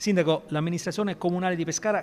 Sindaco, l'amministrazione comunale di Pescara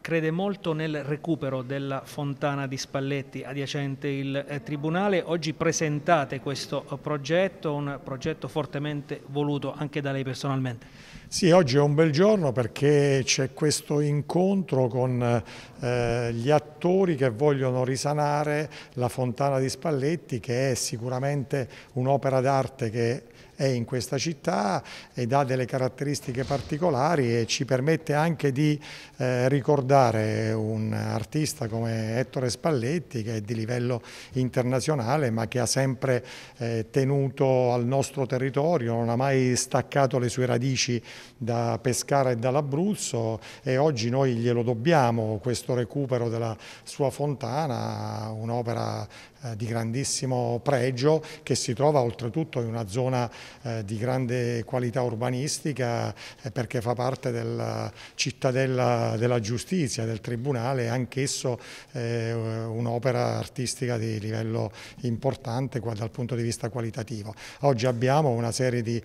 crede molto nel recupero della fontana di Spalletti adiacente il eh, Tribunale. Oggi presentate questo eh, progetto, un progetto fortemente voluto anche da lei personalmente. Sì, oggi è un bel giorno perché c'è questo incontro con eh, gli attori che vogliono risanare la fontana di Spalletti che è sicuramente un'opera d'arte che è in questa città ed ha delle caratteristiche particolari e ci permette anche di eh, ricordare un artista come Ettore Spalletti che è di livello internazionale ma che ha sempre eh, tenuto al nostro territorio, non ha mai staccato le sue radici da Pescara e dall'Abruzzo e oggi noi glielo dobbiamo questo recupero della sua fontana, un'opera eh, di grandissimo pregio che si trova oltretutto in una zona eh, di grande qualità urbanistica eh, perché fa parte della cittadella della giustizia, del tribunale, anch'esso eh, un'opera artistica di livello importante dal punto di vista qualitativo. Oggi abbiamo una serie di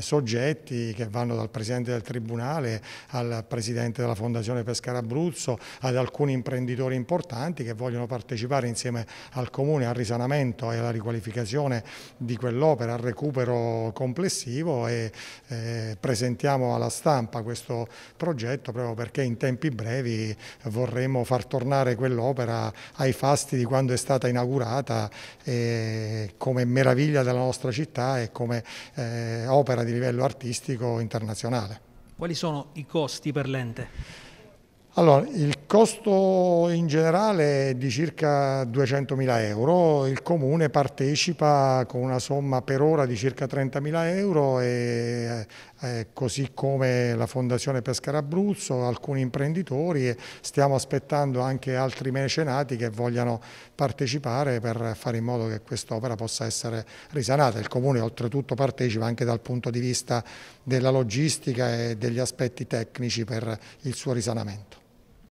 soggetti che vanno dal Presidente del Tribunale al Presidente della Fondazione Pescara Abruzzo, ad alcuni imprenditori importanti che vogliono partecipare insieme al Comune al risanamento e alla riqualificazione di quell'opera, al recupero complessivo e eh, presentiamo alla stampa questo progetto proprio perché in tempi brevi vorremmo far tornare quell'opera ai fasti di quando è stata inaugurata eh, come meraviglia della nostra città e come eh, opera di livello artistico internazionale. Quali sono i costi per l'ente? Allora, il costo in generale è di circa 200.000 euro, il Comune partecipa con una somma per ora di circa 30.000 euro, e, eh, eh, così come la Fondazione Pescara Abruzzo, alcuni imprenditori e stiamo aspettando anche altri mecenati che vogliano partecipare per fare in modo che quest'opera possa essere risanata. Il Comune oltretutto partecipa anche dal punto di vista della logistica e degli aspetti tecnici per il suo risanamento.